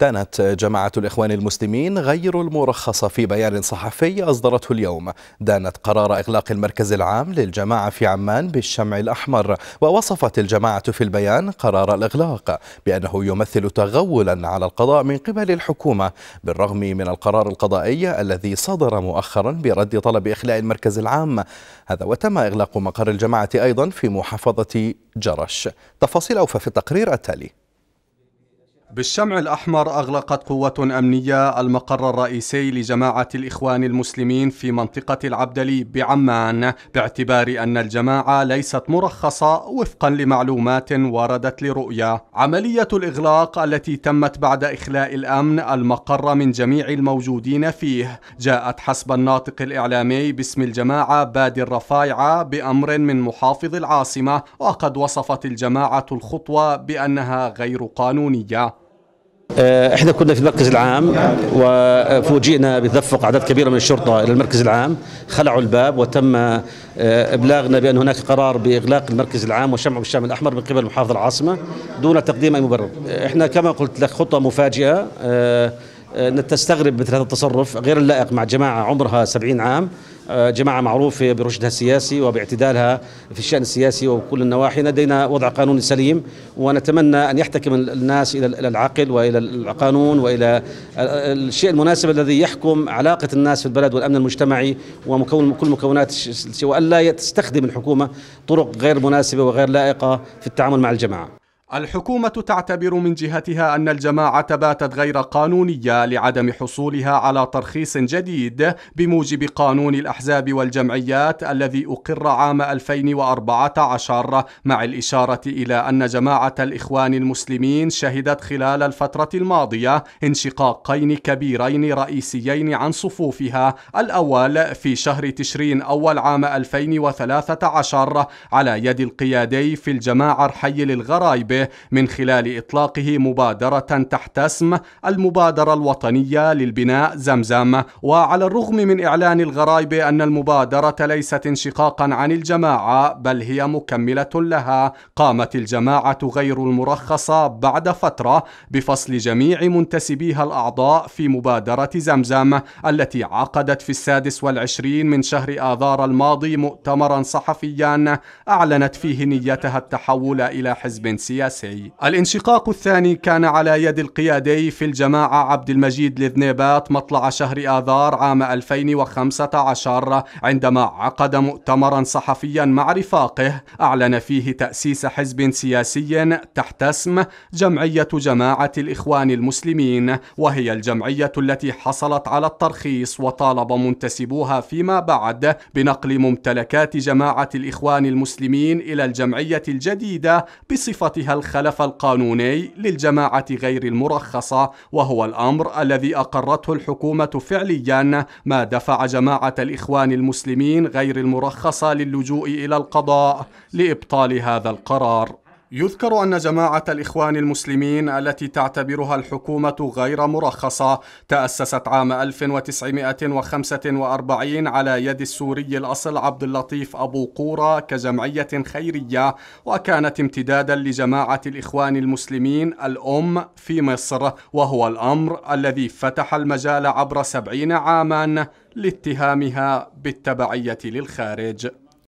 دانت جماعة الإخوان المسلمين غير المرخصة في بيان صحفي أصدرته اليوم دانت قرار إغلاق المركز العام للجماعة في عمان بالشمع الأحمر ووصفت الجماعة في البيان قرار الإغلاق بأنه يمثل تغولا على القضاء من قبل الحكومة بالرغم من القرار القضائي الذي صدر مؤخرا برد طلب إخلاء المركز العام هذا وتم إغلاق مقر الجماعة أيضا في محافظة جرش تفاصيل أوفى في التقرير التالي بالشمع الأحمر أغلقت قوة أمنية المقر الرئيسي لجماعة الإخوان المسلمين في منطقة العبدلي بعمان باعتبار أن الجماعة ليست مرخصة وفقا لمعلومات وردت لرؤية عملية الإغلاق التي تمت بعد إخلاء الأمن المقر من جميع الموجودين فيه جاءت حسب الناطق الإعلامي باسم الجماعة بادي الرفاعي بأمر من محافظ العاصمة وقد وصفت الجماعة الخطوة بأنها غير قانونية آه، احنا كنا في المركز العام وفوجئنا بتدفق اعداد كبيره من الشرطه الى المركز العام خلعوا الباب وتم آه، ابلاغنا بان هناك قرار باغلاق المركز العام وشمعه بالشام الاحمر من قبل محافظ العاصمه دون تقديم اي مبرر آه، احنا كما قلت لك خطوه مفاجئه تستغرب مثل هذا التصرف غير اللائق مع جماعه عمرها 70 عام آه، جماعة معروفة برشدها السياسي وباعتدالها في الشأن السياسي وكل النواحي لدينا وضع قانوني سليم ونتمنى أن يحتكم الناس إلى العقل وإلى القانون وإلى الشيء المناسب الذي يحكم علاقة الناس في البلد والأمن المجتمعي ومكون كل مكونات وألا تستخدم الحكومة طرق غير مناسبة وغير لائقة في التعامل مع الجماعة الحكومة تعتبر من جهتها أن الجماعة باتت غير قانونية لعدم حصولها على ترخيص جديد بموجب قانون الأحزاب والجمعيات الذي أقر عام 2014 مع الإشارة إلى أن جماعة الإخوان المسلمين شهدت خلال الفترة الماضية انشقاقين كبيرين رئيسيين عن صفوفها الأول في شهر تشرين أول عام 2013 على يد القيادي في الجماعة الحي للغرايب بلده من خلال إطلاقه مبادرة تحت اسم المبادرة الوطنية للبناء زمزم وعلى الرغم من إعلان الغرائب أن المبادرة ليست انشقاقا عن الجماعة بل هي مكملة لها قامت الجماعة غير المرخصة بعد فترة بفصل جميع منتسبيها الأعضاء في مبادرة زمزم التي عقدت في السادس والعشرين من شهر آذار الماضي مؤتمرا صحفيا أعلنت فيه نيتها التحول إلى حزب سياسي السياسي الانشقاق الثاني كان على يد القيادي في الجماعة عبد المجيد لذنيبات مطلع شهر آذار عام 2015 عندما عقد مؤتمرا صحفيا مع رفاقه أعلن فيه تأسيس حزب سياسي تحت اسم جمعية جماعة الإخوان المسلمين وهي الجمعية التي حصلت على الترخيص وطالب منتسبوها فيما بعد بنقل ممتلكات جماعة الإخوان المسلمين إلى الجمعية الجديدة بصفتها الخلف القانوني للجماعة غير المرخصة وهو الأمر الذي أقرته الحكومة فعليا ما دفع جماعة الإخوان المسلمين غير المرخصة للجوء إلى القضاء لإبطال هذا القرار يذكر أن جماعة الإخوان المسلمين التي تعتبرها الحكومة غير مرخصة تأسست عام 1945 على يد السوري الأصل عبد اللطيف أبو قورة كجمعية خيرية وكانت امتدادا لجماعة الإخوان المسلمين الأم في مصر وهو الأمر الذي فتح المجال عبر سبعين عاما لاتهامها بالتبعية للخارج